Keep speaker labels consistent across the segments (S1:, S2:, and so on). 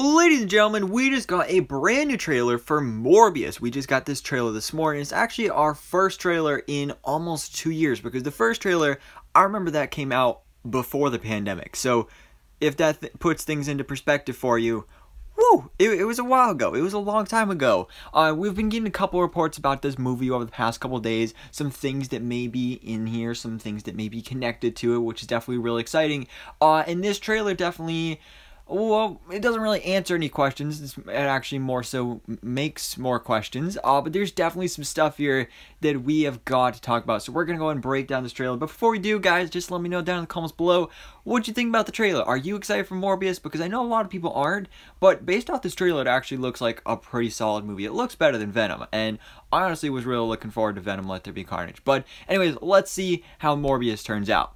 S1: Ladies and gentlemen, we just got a brand new trailer for Morbius. We just got this trailer this morning. It's actually our first trailer in almost two years because the first trailer, I remember that came out before the pandemic. So if that th puts things into perspective for you, woo, it, it, was a while ago. It was a long time ago. Uh, we've been getting a couple reports about this movie over the past couple days. Some things that may be in here, some things that may be connected to it, which is definitely really exciting. Uh, and this trailer definitely well, it doesn't really answer any questions. it actually more so makes more questions. Uh, but there's definitely some stuff here that we have got to talk about. So we're going to go and break down this trailer. But before we do, guys, just let me know down in the comments below what you think about the trailer. Are you excited for Morbius? Because I know a lot of people aren't. But based off this trailer, it actually looks like a pretty solid movie. It looks better than Venom. And I honestly was really looking forward to Venom Let There Be Carnage. But anyways, let's see how Morbius turns out.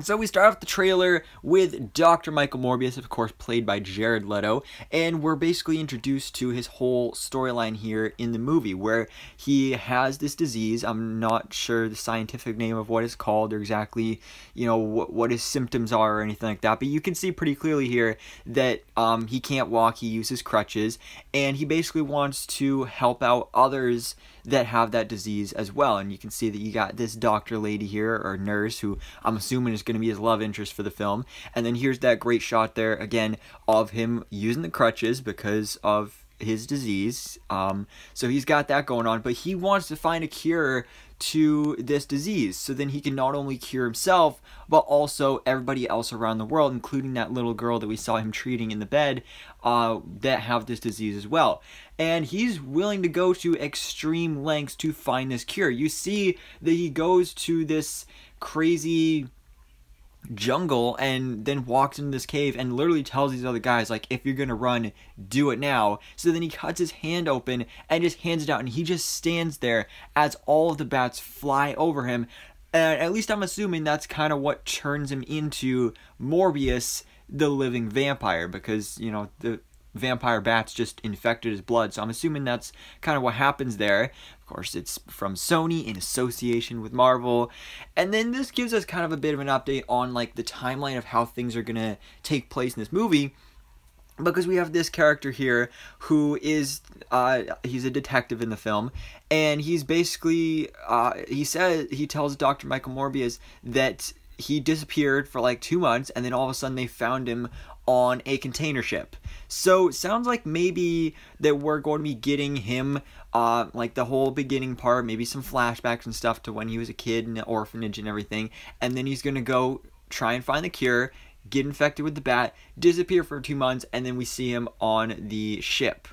S1: So we start off the trailer with Dr. Michael Morbius, of course, played by Jared Leto, and we're basically introduced to his whole storyline here in the movie, where he has this disease. I'm not sure the scientific name of what it's called or exactly, you know, what, what his symptoms are or anything like that. But you can see pretty clearly here that um, he can't walk. He uses crutches, and he basically wants to help out others that have that disease as well. And you can see that you got this doctor lady here or nurse who I'm assuming is going to be his love interest for the film. And then here's that great shot there again of him using the crutches because of his disease. Um, so he's got that going on, but he wants to find a cure to this disease so then he can not only cure himself, but also everybody else around the world, including that little girl that we saw him treating in the bed uh, that have this disease as well. And he's willing to go to extreme lengths to find this cure. You see that he goes to this crazy jungle and then walks into this cave and literally tells these other guys like if you're gonna run do it now so then he cuts his hand open and just hands it out and he just stands there as all of the bats fly over him and at least i'm assuming that's kind of what turns him into morbius the living vampire because you know the vampire bats just infected his blood. So I'm assuming that's kind of what happens there. Of course, it's from Sony in association with Marvel. And then this gives us kind of a bit of an update on like the timeline of how things are going to take place in this movie because we have this character here who is uh, he's a detective in the film and he's basically uh, he says he tells dr michael morbius that he disappeared for like two months, and then all of a sudden they found him on a container ship. So sounds like maybe that we're going to be getting him, uh, like the whole beginning part, maybe some flashbacks and stuff to when he was a kid in the orphanage and everything, and then he's gonna go try and find the cure, get infected with the bat, disappear for two months, and then we see him on the ship.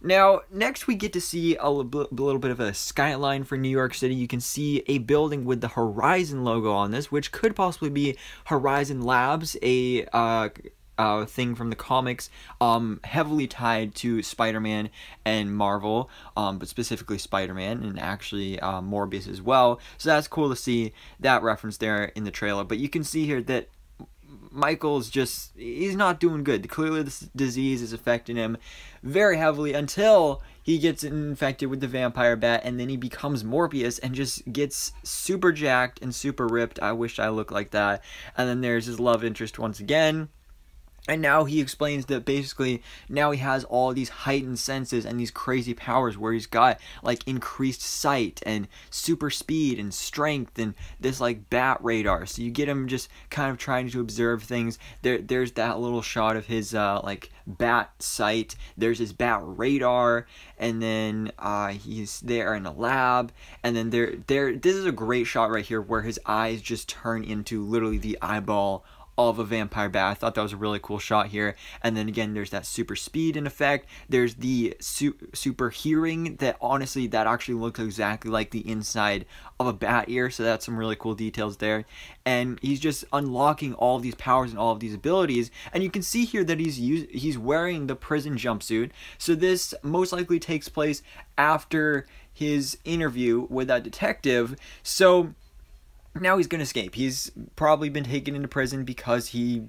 S1: Now, next we get to see a little bit of a skyline for New York City. You can see a building with the Horizon logo on this, which could possibly be Horizon Labs, a uh, uh, thing from the comics, um, heavily tied to Spider-Man and Marvel, um, but specifically Spider-Man and actually uh, Morbius as well. So that's cool to see that reference there in the trailer. But you can see here that Michael's just, he's not doing good. Clearly, this disease is affecting him very heavily until he gets infected with the vampire bat and then he becomes Morpheus and just gets super jacked and super ripped. I wish I looked like that. And then there's his love interest once again and now he explains that basically now he has all these heightened senses and these crazy powers where he's got like increased sight and super speed and strength and this like bat radar. So you get him just kind of trying to observe things. There, there's that little shot of his uh, like bat sight. There's his bat radar, and then uh, he's there in a lab. And then there, there. This is a great shot right here where his eyes just turn into literally the eyeball of a vampire bat. I thought that was a really cool shot here. And then again, there's that super speed in effect. There's the su super hearing that honestly, that actually looks exactly like the inside of a bat ear. So that's some really cool details there. And he's just unlocking all of these powers and all of these abilities. And you can see here that he's he's wearing the prison jumpsuit. So this most likely takes place after his interview with that detective. So now he's going to escape. He's probably been taken into prison because he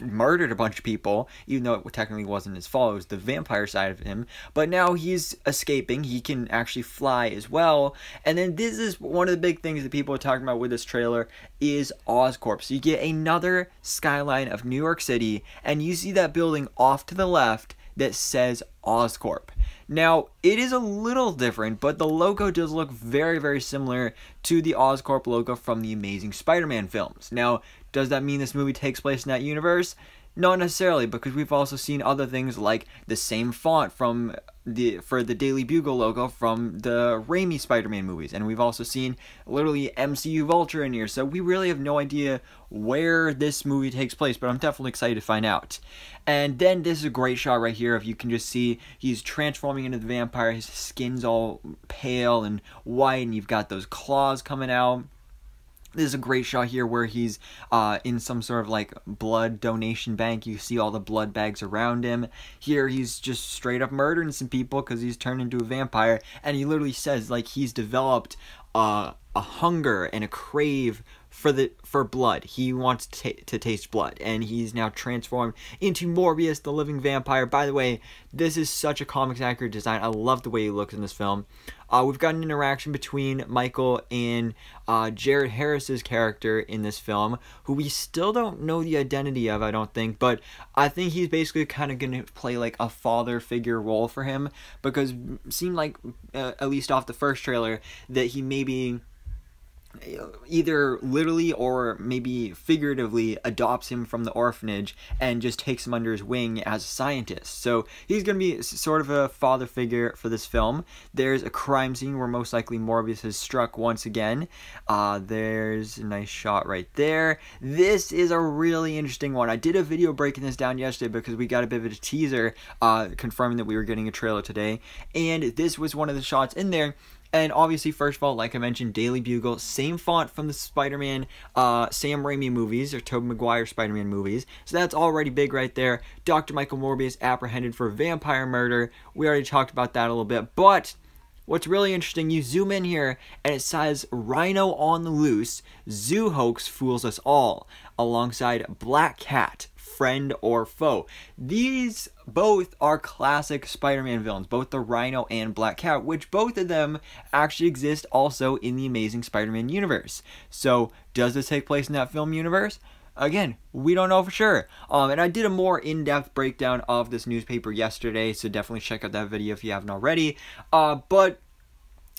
S1: murdered a bunch of people, even though it technically wasn't his fault. It was the vampire side of him. But now he's escaping. He can actually fly as well. And then this is one of the big things that people are talking about with this trailer is Oscorp. So you get another skyline of New York City, and you see that building off to the left that says Oscorp. Now, it is a little different, but the logo does look very, very similar to the Oscorp logo from the Amazing Spider-Man films. Now, does that mean this movie takes place in that universe? Not necessarily, because we've also seen other things like the same font from the for the Daily Bugle logo from the Raimi Spider-Man movies, and we've also seen literally MCU Vulture in here. So we really have no idea where this movie takes place, but I'm definitely excited to find out. And then this is a great shot right here. If you can just see, he's transforming into the vampire. His skin's all pale and white, and you've got those claws coming out there's a great shot here where he's uh, in some sort of like blood donation bank. You see all the blood bags around him. Here he's just straight up murdering some people because he's turned into a vampire. And he literally says like he's developed uh, a hunger and a crave for the for blood. He wants to, to taste blood, and he's now transformed into Morbius, the living vampire. By the way, this is such a comics accurate design. I love the way he looks in this film. Uh, we've got an interaction between Michael and uh, Jared Harris's character in this film, who we still don't know the identity of. I don't think, but I think he's basically kind of going to play like a father figure role for him because mm, seemed like uh, at least off the first trailer that he maybe either literally or maybe figuratively adopts him from the orphanage and just takes him under his wing as a scientist. So he's going to be sort of a father figure for this film. There's a crime scene where most likely Morbius has struck once again. Uh, there's a nice shot right there. This is a really interesting one. I did a video breaking this down yesterday because we got a bit of a teaser uh, confirming that we were getting a trailer today. And this was one of the shots in there and obviously, first of all, like I mentioned, Daily Bugle, same font from the Spider-Man uh, Sam Raimi movies or Tobey Maguire Spider-Man movies. So that's already big right there. Dr. Michael Morbius apprehended for vampire murder. We already talked about that a little bit, but What's really interesting, you zoom in here and it says Rhino on the Loose, Zoo Hoax Fools Us All, alongside Black Cat, friend or foe. These both are classic Spider-Man villains, both the Rhino and Black Cat, which both of them actually exist also in the Amazing Spider-Man universe. So does this take place in that film universe? Again, we don't know for sure. Um, and I did a more in-depth breakdown of this newspaper yesterday, so definitely check out that video if you haven't already. Uh, but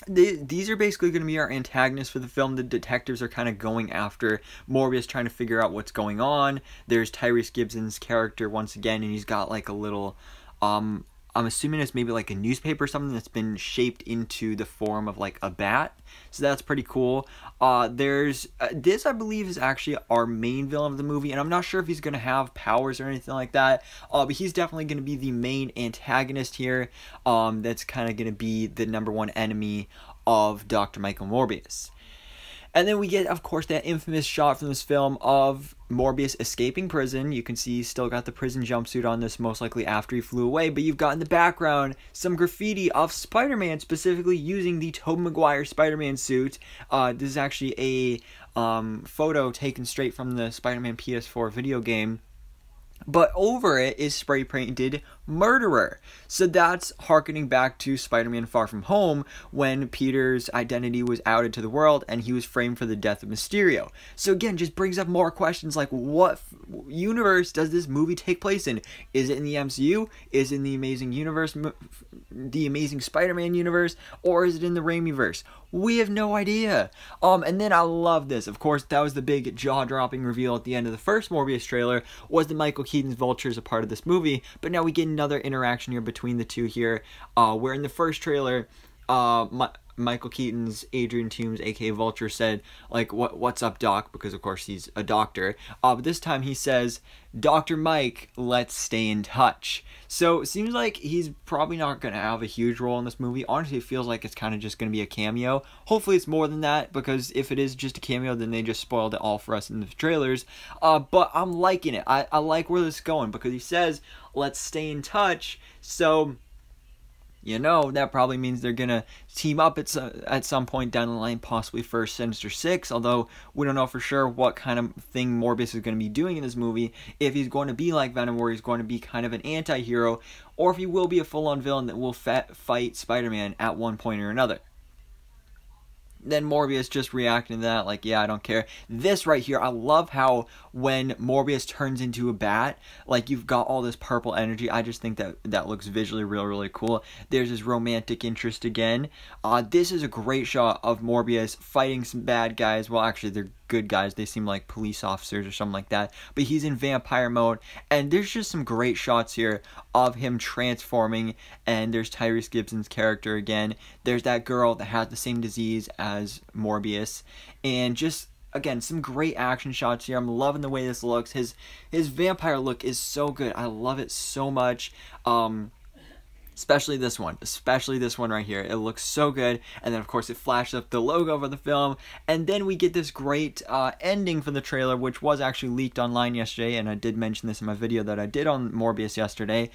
S1: these are basically going to be our antagonists for the film. The detectives are kind of going after Morbius, trying to figure out what's going on. There's Tyrese Gibson's character once again, and he's got like a little um, I'm assuming it's maybe like a newspaper or something that's been shaped into the form of like a bat. So that's pretty cool. Uh, there's uh, this, I believe, is actually our main villain of the movie, and I'm not sure if he's gonna have powers or anything like that. Uh, but he's definitely gonna be the main antagonist here. Um, that's kind of gonna be the number one enemy of Dr. Michael Morbius. And then we get, of course, that infamous shot from this film of Morbius escaping prison. You can see he's still got the prison jumpsuit on this, most likely after he flew away, but you've got in the background some graffiti of Spider Man, specifically using the Tobey Maguire Spider Man suit. Uh, this is actually a um, photo taken straight from the Spider Man PS4 video game. But over it is spray painted murderer. So that's harkening back to Spider Man Far From Home when Peter's identity was outed to the world and he was framed for the death of Mysterio. So again, just brings up more questions like what universe does this movie take place in? Is it in the MCU? Is it in the Amazing Universe, the Amazing Spider Man universe? Or is it in the Raimiverse? We have no idea. Um, and then I love this. Of course, that was the big jaw-dropping reveal at the end of the first Morbius trailer. Was that Michael Keaton's Vulture is a part of this movie? But now we get another interaction here between the two here, uh, where in the first trailer, uh, my, Michael Keaton's Adrian Toomes, aka Vulture, said, like, what what's up, Doc? Because of course he's a doctor. Uh, but this time he says, Doctor Mike, let's stay in touch. So it seems like he's probably not gonna have a huge role in this movie. Honestly, it feels like it's kind of just gonna be a cameo. Hopefully it's more than that, because if it is just a cameo, then they just spoiled it all for us in the trailers. Uh, but I'm liking it. I, I like where this is going because he says, let's stay in touch. So you know that probably means they're gonna team up at some, at some point down the line, possibly for Sinister Six. Although we don't know for sure what kind of thing Morbius is gonna be doing in this movie. If he's going to be like Venom, or he's going to be kind of an anti-hero, or if he will be a full-on villain that will fight Spider-Man at one point or another then Morbius just reacting to that, like, yeah, I don't care. This right here, I love how when Morbius turns into a bat, like you've got all this purple energy. I just think that that looks visually real, really cool. There's his romantic interest again. Uh, this is a great shot of Morbius fighting some bad guys. Well, actually, they're good guys. They seem like police officers or something like that. But he's in vampire mode, and there's just some great shots here of him transforming. And there's Tyrese Gibson's character again. There's that girl that has the same disease as Morbius, and just again some great action shots here i'm loving the way this looks his his vampire look is so good i love it so much um especially this one, especially this one right here. It looks so good. And then of course it flashes up the logo for the film. And then we get this great uh, ending for the trailer, which was actually leaked online yesterday. And I did mention this in my video that I did on Morbius yesterday,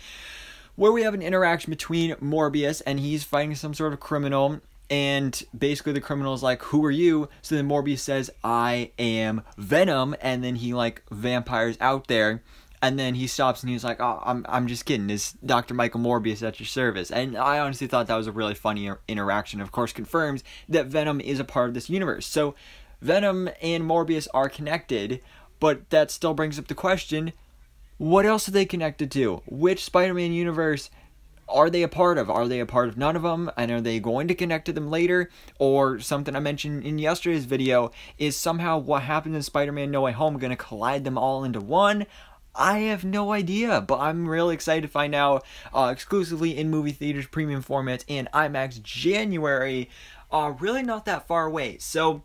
S1: where we have an interaction between Morbius and he's fighting some sort of criminal and basically the criminal is like who are you so then morbius says i am venom and then he like vampires out there and then he stops and he's like, "Oh, I'm I'm just kidding. Is Dr. Michael Morbius at your service?" And I honestly thought that was a really funny interaction. Of course, confirms that Venom is a part of this universe. So Venom and Morbius are connected, but that still brings up the question what else are they connected to? Which Spider Man universe are they a part of? Are they a part of none of them? And are they going to connect to them later? Or something I mentioned in yesterday's video is somehow what happened in Spider Man No Way Home going to collide them all into one? I have no idea, but I'm really excited to find out uh, exclusively in movie theaters, premium format, and IMAX January. Uh, really not that far away. So,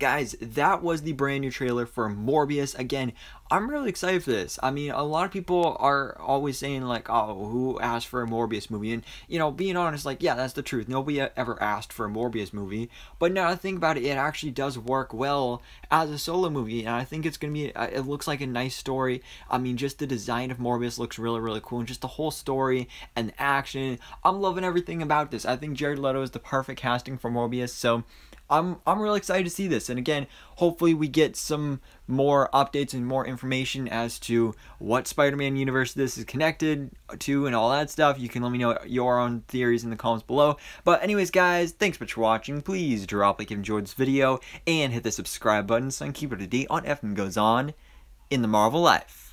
S1: guys, that was the brand new trailer for Morbius. Again, I'm really excited for this. I mean, a lot of people are always saying like, "Oh, who asked for a Morbius movie?" And you know, being honest, like, yeah, that's the truth. Nobody ever asked for a Morbius movie. But now I think about it, it actually does work well as a solo movie, and I think it's gonna be. Uh, it looks like a nice story. I mean, just the design of Morbius looks really, really cool, and just the whole story and action. I'm loving everything about this. I think Jared Leto is the perfect casting for Morbius. So. I'm I'm really excited to see this. And again, hopefully we get some more updates and more information as to what Spider-Man universe this is connected to and all that stuff. You can let me know your own theories in the comments below. But anyways, guys, thanks much for watching. Please drop like if you enjoyed this video and hit the subscribe button so I can keep up to date on everything goes on in the Marvel life.